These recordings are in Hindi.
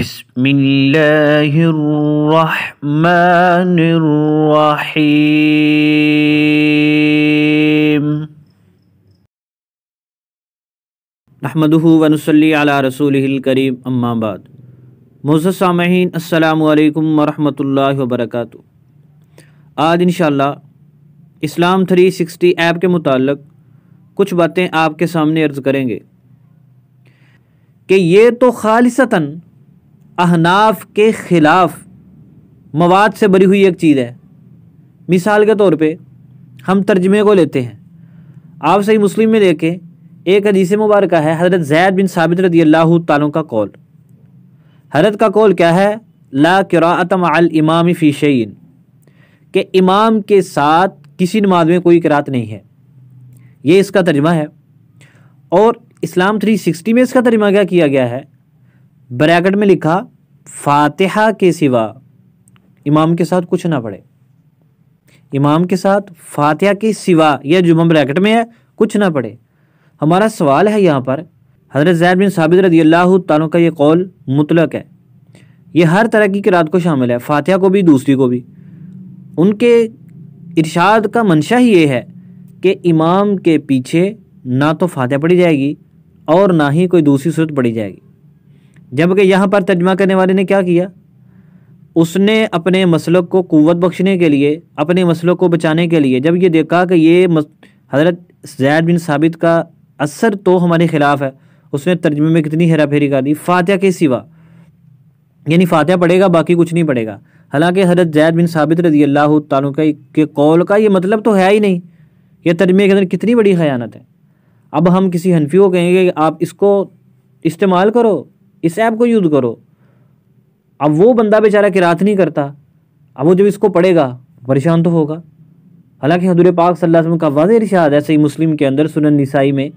بسم الله الرحمن الرحيم नहमदह वनसली अला रसूल करीम अम्माबाद मोज़ सामहीन अल्लाम वरहमल वबरक आज इन इस्लाम 360 ऐप के मुतालिक कुछ बातें आपके सामने अर्ज़ करेंगे कि ये तो खालिसतन अहनाफ के ख़िलाफ़ मवाद से भरी हुई एक चीज़ है मिसाल के तौर पे हम तर्जमे को लेते हैं आप सही मुस्लिम में देखें एक हदीस मुबारक है हज़रत जैद बिन साबित रदी अल्लाह तालों का कौल हजरत का कौल क्या है ला करातम अल इमाम फ़ीशन के इमाम के साथ किसी नमाज में कोई करात नहीं है ये इसका तर्जमा है और इस्लाम 360 में इसका तर्जमा क्या किया गया है ब्रैकेट में लिखा फातिहा के सिवा इमाम के साथ कुछ ना पढ़े इमाम के साथ फातिहा के सिवा यह जुम्मन ब्रैकेट में है कुछ ना पढ़े हमारा सवाल है यहाँ पर हज़रत जैद बिन साबित रदी अल्लाह का ये कौल मुतलक है यह हर तरह की किरात को शामिल है फातिहा को भी दूसरी को भी उनके इरशाद का मंशा ही ये है कि इमाम के पीछे ना तो फातिहा पढ़ी जाएगी और ना ही कोई दूसरी सूरत पढ़ी जाएगी जबकि यहाँ पर तर्जमा करने वाले ने क्या किया उसने अपने मसलों को क़ुत बख्शने के लिए अपने मसलों को बचाने के लिए जब ये देखा कि ये हज़रत जैद बिन साबित का असर तो हमारे ख़िलाफ़ है उसने तर्जमे में कितनी हेरा फेरी कर दी फातह के सिवा यानी फातह पड़ेगा बाकी कुछ नहीं पड़ेगा हालांकि हजरत जैद बिन साबित रजी अल्लाह तु के कौल का ये मतलब तो है ही नहीं यह तर्जमे के अंदर कितनी बड़ी खयानत है अब हम किसी हनफी को कहेंगे कि आप इसको इस्तेमाल करो इस ऐप को यूज़ करो अब वो बंदा बेचारा किरात नहीं करता अब वो जब इसको पढ़ेगा परेशान तो होगा हालांकि हजूर पाक सल्लल्लाहु अलैहि वसल्लम का वाज इरशाद है सही मुस्लिम के अंदर सुनन निसाई में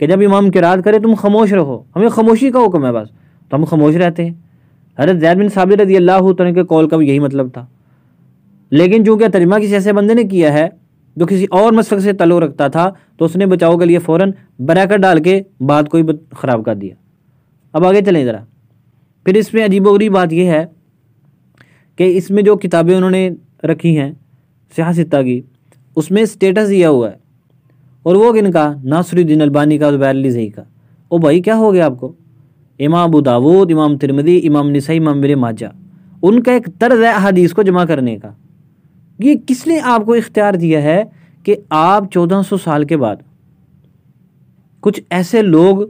कि जब इमाम किरात करे तुम खामोश रहो हमें खामोशी का हुक्म है बस तो हम खामोश रहते हैं हजरत जैद बिन साबिर रजी अल्लाह तन के कॉल का भी यही मतलब था लेकिन चूँकि तर्जमा किसी ऐसे बंदे ने किया है जो किसी और मसलक से तलो रखता था तो उसने बचाव के लिए फ़ौर बरैकट डाल के बात को ही ख़राब कर दिया अब आगे चलें ज़रा फिर इसमें अजीब बात यह है कि इसमें जो किताबें उन्होंने रखी हैं सियासत्ता की उसमें स्टेटस दिया हुआ है और वो किनका नासरुद्दीन अलबानी का अली जही का ओ भाई क्या हो गया आपको इमाम अबू दाऊद इमाम तिरमदी इमाम नसई इमाम मेरे माजा उनका एक तर्ज है अहादीस को जमा करने का ये किसने आपको इख्तियार दिया है कि आप 1400 साल के बाद कुछ ऐसे लोग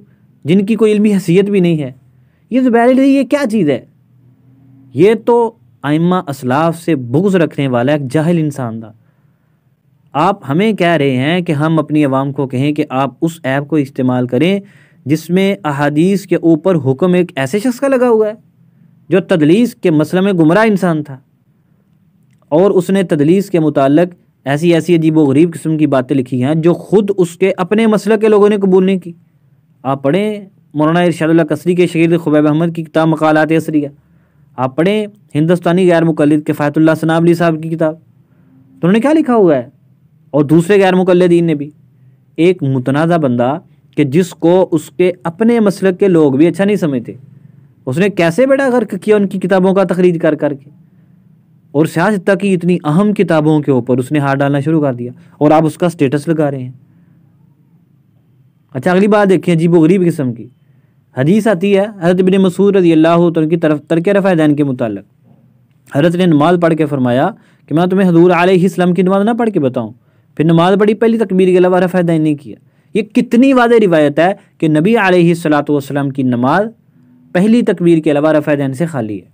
जिनकी कोई इलमी हैसियत भी नहीं है ये ज़ुबैरली तो ये क्या चीज़ है ये तो आइमा असलाफ से बुग्ज़ रखने वाला एक जाहिल इंसान था आप हमें कह रहे हैं कि हम अपनी आवाम को कहें कि आप उस ऐप को इस्तेमाल करें जिसमें अहादीस के ऊपर हुक्म एक ऐसे शख्स का लगा हुआ है जो तदलीस के मसल में गुमराह इंसान था और उसने तदलीस के मुतल ऐसी ऐसी अजीब व गरीब किस्म की बातें लिखी हैं जो ख़ुद उसके अपने मसल के लोगों ने कबूल नहीं की आप पढ़ें मौलाना इरशादुल्ला कसरी के शहीद खुबैब अहमद की किताब मकालत असरिया आप पढ़ें हिंदुस्तानी गैर मुकलद के फ़ायतुल्ला सनाबली साहब की किताब तो उन्होंने क्या लिखा हुआ है और दूसरे गैर मुकलदीन ने भी एक मुतनाज़ा बंदा कि जिसको उसके अपने मसल के लोग भी अच्छा नहीं समझते उसने कैसे बेड़ा गर्क किया उनकी किताबों का तखरीज कर करके और सियासत की इतनी अहम किताबों के ऊपर उसने हार डालना शुरू कर दिया और आप उसका स्टेटस लगा रहे हैं અતહલી બાદ દેખીએજી બુગરી બિસ્મ કી હદીસ આતી હૈ હઝરત ઇબન મસૂર رضی اللہ તઅલ high તરફ તકવીર ફાઈદન કે મુતાલક હઝરત ને નમાઝ پڑھ કે ફરમાયા કે મેં તુમે હضور علیہ સલમ કી નમાઝ નાડ ન پڑھ કે બતાઉં ફિર નમાઝ બડી પહેલી તકવીર કે અલાવા રફાઈદન નહીં કિયા યે કિતની વાદે રવાયત હૈ કે નબી علیہ સલાતુ વસલમ કી નમાઝ પહેલી તકવીર કે અલાવા રફાઈદન સે ખાલી હે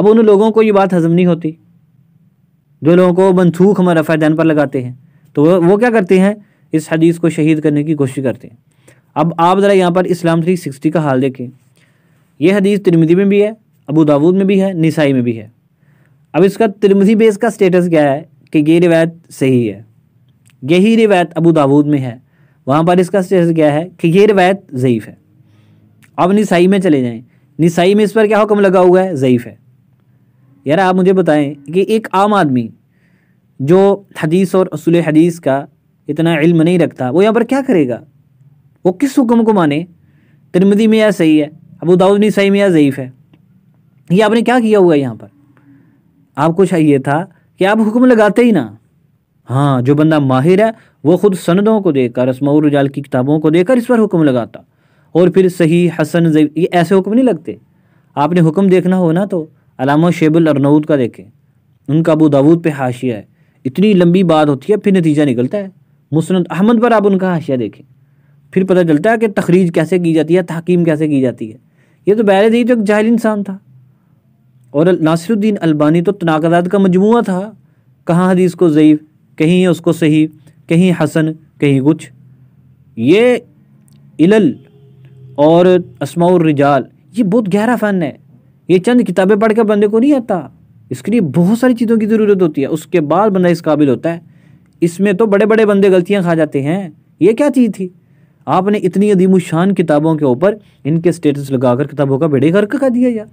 અબ ઉન લોગો કો યે બાત હઝમ નહીં હોતી જો લોગો કો બન્થૂખ હમ રફાઈદન પર લગાતે હે તો વો વો ક્યા કરતે હે इस हदीस को शहीद करने की कोशिश करते हैं अब आप ज़रा यहाँ पर इस्लाम थ्री सिक्सटी का हाल देखें यह हदीस तिरमिदी में भी है अबू दाऊद में भी है निसाई में भी है अब इसका तिरमिदी बेस का स्टेटस क्या है कि ये रिवायत सही है यही रिवायत अबू दाऊद में है वहाँ पर इसका स्टेटस क्या है कि ये रिवायत ज़यीफ़ है अब निसाई में चले जाएँ निसाई में इस पर क्या हुक्म लगा हुआ है ज़यीफ़ है यार आप मुझे बताएं कि एक आम आदमी जो हदीस और असूल हदीस का इतना इल्म नहीं रखता वो यहाँ पर क्या करेगा वो किस हुक्म को माने तिरमदी में यह सही है अबू दाऊद नहीं सही में या ज़यीफ़ है ये आपने क्या किया हुआ है यहाँ पर आपको चाहिए था कि आप हुक्म लगाते ही ना हाँ जो बंदा माहिर है वो खुद सनदों को देखकर रस्माउर रजाल की किताबों को देखकर इस पर हुक्म लगाता और फिर सही हसन ये ऐसे हुक्म नहीं लगते आपने हुक्म देखना हो ना तो अलामा शेबुल अरनऊद का देखें उनका अबू दाऊद पे हाशिया है इतनी लंबी बात होती है फिर नतीजा निकलता है मुस्ंद अहमद पर आप उनका हाशिया देखें फिर पता चलता है कि तखरीज कैसे की जाती है तहकीम कैसे की जाती है ये तो बहर दी तो एक जाहिल इंसान था और नासिरुद्दीन अलबानी तो तनाक़दाद का मजमू था कहाँ हदीस को ज़यीफ़ कहीं उसको सही कहीं हसन कहीं कुछ ये इलल और रिजाल ये बहुत गहरा फ़न है ये चंद किताबें पढ़ कर बंदे को नहीं आता इसके लिए बहुत सारी चीज़ों की ज़रूरत होती है उसके बाद बंदा इस काबिल होता है इसमें तो बड़े बड़े बंदे गलतियां खा जाते हैं ये क्या चीज़ थी आपने इतनी अदीम शान किताबों के ऊपर इनके स्टेटस लगाकर किताबों का बेड़े गर्क कर दिया यार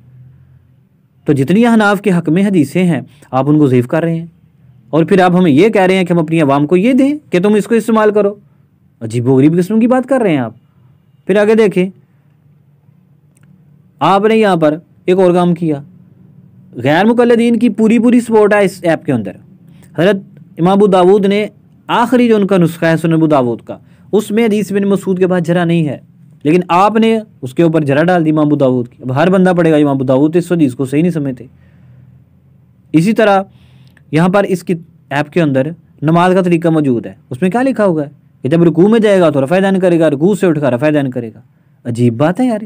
तो जितनी अहनाफ के हक में हदीसें हैं आप उनको ज़ीफ कर रहे हैं और फिर आप हमें ये कह रहे हैं कि हम अपनी आवाम को ये दें कि तुम इसको इस्तेमाल करो अजीब गरीब किस्म की बात कर रहे हैं आप फिर आगे देखें आपने यहाँ पर एक और काम किया गैर मुकलदीन की पूरी पूरी सपोर्ट है इस ऐप के अंदर हजरत इमाबू दाऊद ने आखिरी जो उनका नुस्खा है सुनबू दाऊद का उसमें हदीस बिन मसूद के पास जरा नहीं है लेकिन आपने उसके ऊपर जरा डाल दी इमाम दाऊद की अब हर बंदा पड़ेगा इमाम दाऊद इस हदीस को सही नहीं समझते इसी तरह यहाँ पर इसकी ऐप के अंदर नमाज का तरीका मौजूद है उसमें क्या लिखा होगा कि जब रुकू में जाएगा तो रफ़ा दान करेगा रुकू से उठकर रफ़ा दान करेगा अजीब बात है यार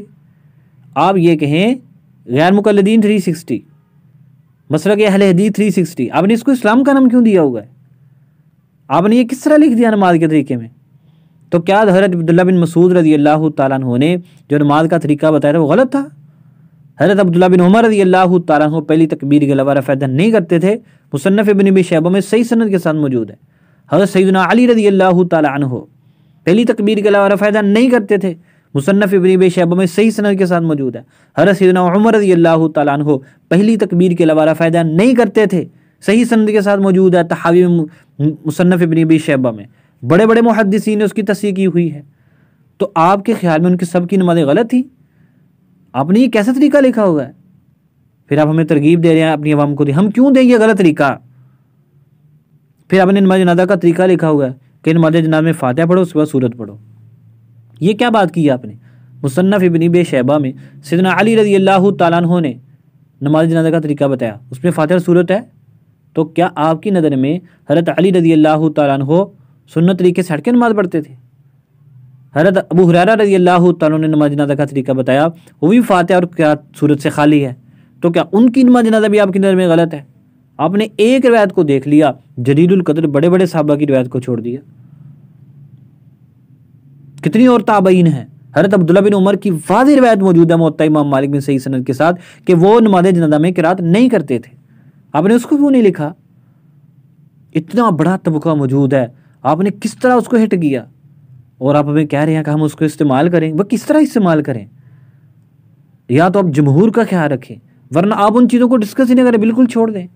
आप ये कहें गैर मुकलदीन थ्री सिक्सटी मसरक अहल हदीद थ्री सिक्सटी आपने इसको इस्लाम का नाम क्यों दिया हुआ है आपने ये किस तरह लिख दिया नमाज के तरीके में तो क्या हजरत अब्दुल्ला बिन मसूद रजी अल्लाह तु ने जो नमाज का तरीका बताया था वो गलत था हजरत अब्दुल्ला बिन उमर रजी अल्लाह तु पहली तकबीर के अलावा रफ़ैदन नहीं करते थे मुसनफ़ बिन बी शैबों में सही सन्नत के साथ मौजूद है हजरत सईदना अली रजी अल्लाह तु पहली तकबीर के अलावा रफ़ैदन नहीं करते थे मुसनफ़ इबन बे शैबों में सही सनत के साथ मौजूद है हजरत सैदना उमर रजी अल्लाह तु पहली तकबीर के अलावा रफ़ैदन नहीं करते थे सही सनद के साथ मौजूद है तहावी में मुसनफ़ इबन अबी शैबा में बड़े बड़े मुहदसिन ने उसकी तस्ह की हुई है तो आपके ख्याल में उनकी सबकी नमाजें गलत थी आपने ये कैसा तरीका लिखा हुआ है फिर आप हमें तरगीब दे रहे हैं अपनी आवाम को दी हम क्यों देंगे गलत तरीका फिर आपने नमाज जनाजा का तरीका लिखा हुआ है कि नमाज जनाज में फातह पढ़ो उसके बाद सूरत पढ़ो ये क्या बात की आपने मुसन्फ़ इबन शैबा में सिदना अली रजी अल्लाह तु ने नमाज जनाजा का तरीका बताया उसमें फातह सूरत है तो क्या आपकी नज़र में हरत अली रजी अल्लाह तु सुन्नत तरीके से हटके नमाज़ पढ़ते थे हरत अबू हरारा रजी अल्लाह तु ने नमाज जनाजा का तरीका बताया वो भी फातह और क्या सूरत से खाली है तो क्या उनकी नमाज जनाजा भी आपकी नज़र में गलत है आपने एक रवायत को देख लिया जदीदुल्कदर बड़े बड़े साहबा की रवायत को छोड़ दिया कितनी और ताबीन है हरत अब्दुल्ला बिन उमर की वाज रवायत मौजूद है मोता इमाम मालिक बिन सही सनत के साथ कि वो नमाज जनाजा में किरात नहीं करते थे आपने उसको क्यों नहीं लिखा इतना बड़ा तबका मौजूद है आपने किस तरह उसको हिट किया और आप हमें कह रहे हैं कि हम उसको इस्तेमाल करें वह किस तरह इस्तेमाल करें या तो आप जमहूर का ख्याल रखें वरना आप उन चीज़ों को डिस्कस ही नहीं करें बिल्कुल छोड़ दें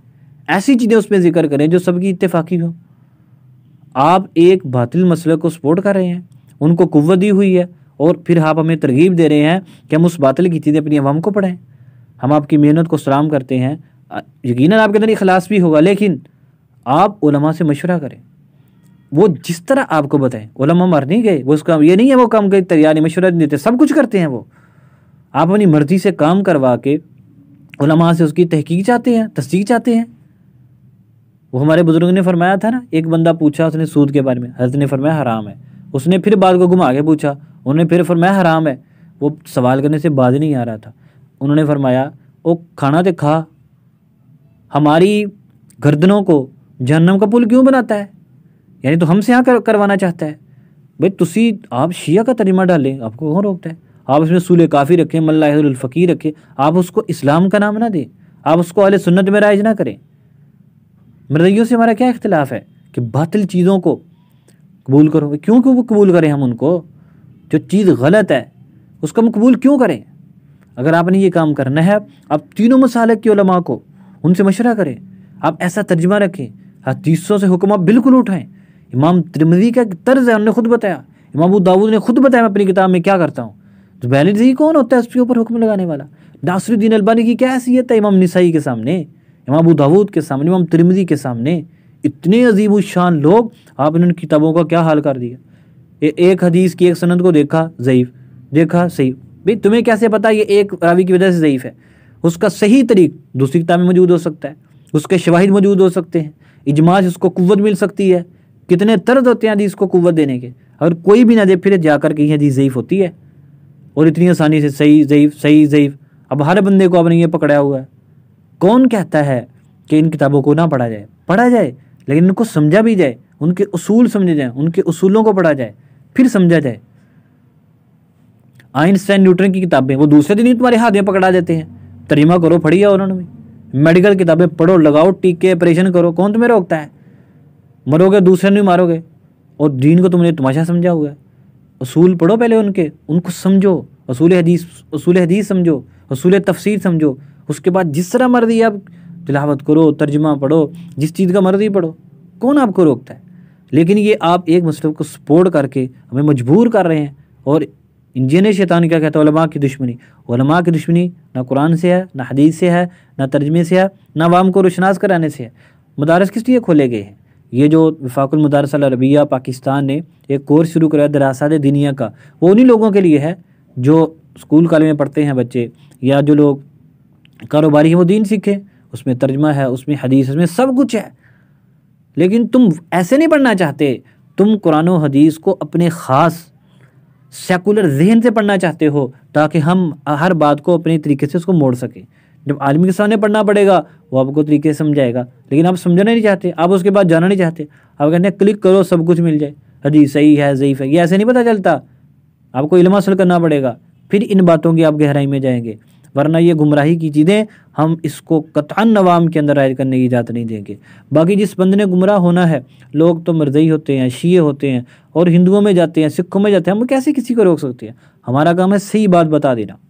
ऐसी चीज़ें उसमें जिक्र करें जो सबकी इतफाक़ी हो आप एक बातिल मसले को सपोर्ट कर रहे हैं उनको कुत दी हुई है और फिर आप हमें तरगीब दे रहे हैं कि हम उस बातिल की चीज़ें अपनी आवाम को पढ़ें हम आपकी मेहनत को सलाम करते हैं यकीन आपके अंदर इखलास भी होगा लेकिन आप उलमा से मशवरा करें वो जिस तरह आपको बताएं उलमा मर नहीं गए वो उसका ये नहीं है वो काम के तैयारी मशवरा देते सब कुछ करते हैं वो आप अपनी मर्ज़ी से काम करवा के उलमा से उसकी तहकीक चाहते हैं तस्दीक चाहते हैं वो हमारे बुज़ुर्ग ने फरमाया था ना एक बंदा पूछा उसने सूद के बारे में हजरत ने फरमाया हराम है उसने फिर बाद को घुमा के पूछा उन्होंने फिर फरमाया हराम है वो सवाल करने से बाज नहीं आ रहा था उन्होंने फरमाया वो खाना तो खा हमारी गर्दनों को जहन्नम का पुल क्यों बनाता है यानी तो हमसे यहाँ कर, करवाना चाहता है भाई तुसी आप शिया का तरीमा डालें आपको कौन रोकता है आप उसमें सूल काफ़ी रखें मल्लाफ़ी रखें आप उसको इस्लाम का नाम ना दें आप उसको अल सुन्नत में राइज ना करें मृदयों से हमारा क्या इख्तलाफ है कि बातिल चीज़ों को कबूल करो क्यों क्यों कबूल करें हम उनको जो चीज़ गलत है उसको हम कबूल क्यों करें अगर आपने ये काम करना है आप तीनों मसालक के को उनसे मशवरा करें आप ऐसा तर्जमा रखें हदीसों से हुक्म आप बिल्कुल उठाएं इमाम त्रिमदी का तर्ज है उन्होंने खुद बताया इमाम दाऊद ने खुद बताया मैं अपनी किताब में क्या करता हूँ तो बहन जी कौन होता है उसके ऊपर हुक्म लगाने वाला नासरुद्दीन अलबानी की क्या हैसियत है इमाम नसाई के सामने इमाम दाऊद के सामने इमाम त्रिमदी के सामने इतने अजीब शान लोग आपने उन किताबों का क्या हाल कर दिया एक हदीस की एक सनत को देखा ज़यीफ़ देखा सही भाई तुम्हें कैसे पता ये एक रावी की वजह से ज़यीफ़ है उसका सही तरीक दूसरी किताब में मौजूद हो सकता है उसके शवाहिद मौजूद हो सकते हैं इजमाज उसको कुत मिल सकती है कितने तर्ज होते हैं हदीस को कुत देने के अगर कोई भी दे फिर जाकर के ये हदीस ज़यीफ़ होती है और इतनी आसानी से सही ज़यीफ़ सही ज़यीफ़ अब हर बंदे को आपने ये पकड़ा हुआ है कौन कहता है कि इन किताबों को ना पढ़ा जाए पढ़ा जाए लेकिन उनको समझा भी जाए उनके असूल समझे जाए उनके असूलों को पढ़ा जाए फिर समझा जाए आइंस्टाइन न्यूटन की किताबें वो दूसरे दिन ही तुम्हारे हाथ में पकड़ा देते हैं तरीमा करो फड़ी उन्होंने उन्होंने मेडिकल किताबें पढ़ो लगाओ टीके ऑपरेशन करो कौन तुम्हें रोकता है मरोगे दूसरे नहीं मारोगे और दीन को तुमने तमाशा समझा हुआ है असूल पढ़ो पहले उनके उनको समझो असूल हदीस असूल हदीस समझो असूल तफसीर समझो उसके बाद जिस तरह मर्जी आप तिलावत करो तर्जमा पढ़ो जिस चीज़ का मर्जी पढ़ो कौन आपको रोकता है लेकिन ये आप एक मसलब को सपोर्ट करके हमें मजबूर कर रहे हैं और इंजीन शैतान क्या कहता है की दुश्मनी की दुश्मनी ना कुरान से है ना हदीस से है ना तर्जमे से है ना वाम को रोशनास कराने से है मदारस किस लिए खोले गए हैं ये जो विफाकुलमदारस अरबिया पाकिस्तान ने एक कोर्स शुरू कराया दरासाद दिनिया का वो उन्हीं लोगों के लिए है जो स्कूल कॉलेज में पढ़ते हैं बच्चे या जो लोग कारोबारी हैं वो दीन सीखें उसमें तर्जमा है उसमें हदीस उसमें सब कुछ है लेकिन तुम ऐसे नहीं पढ़ना चाहते तुम कुरान हदीस को अपने ख़ास सेकुलर जहन से पढ़ना चाहते हो ताकि हम हर बात को अपने तरीके से उसको मोड़ सकें जब आलमी के सामने पढ़ना पड़ेगा वो आपको तरीके से समझाएगा लेकिन आप समझना नहीं चाहते आप उसके बाद जाना नहीं चाहते आप कहते हैं क्लिक करो सब कुछ मिल जाए हजी सही है ज़यीफ़ है ये ऐसे नहीं पता चलता आपको इलम हासिल करना पड़ेगा फिर इन बातों की आप गहराई में जाएंगे वरना ये गुमराही की चीज़ें हम इसको कतान नवाम के अंदर राय करने की इजाज़त नहीं देंगे बाकी जिस बंद ने गुमराह होना है लोग तो मरजई होते हैं शीए होते हैं और हिंदुओं में जाते हैं सिखों में जाते हैं हम कैसे किसी को रोक सकते हैं हमारा काम है सही बात बता देना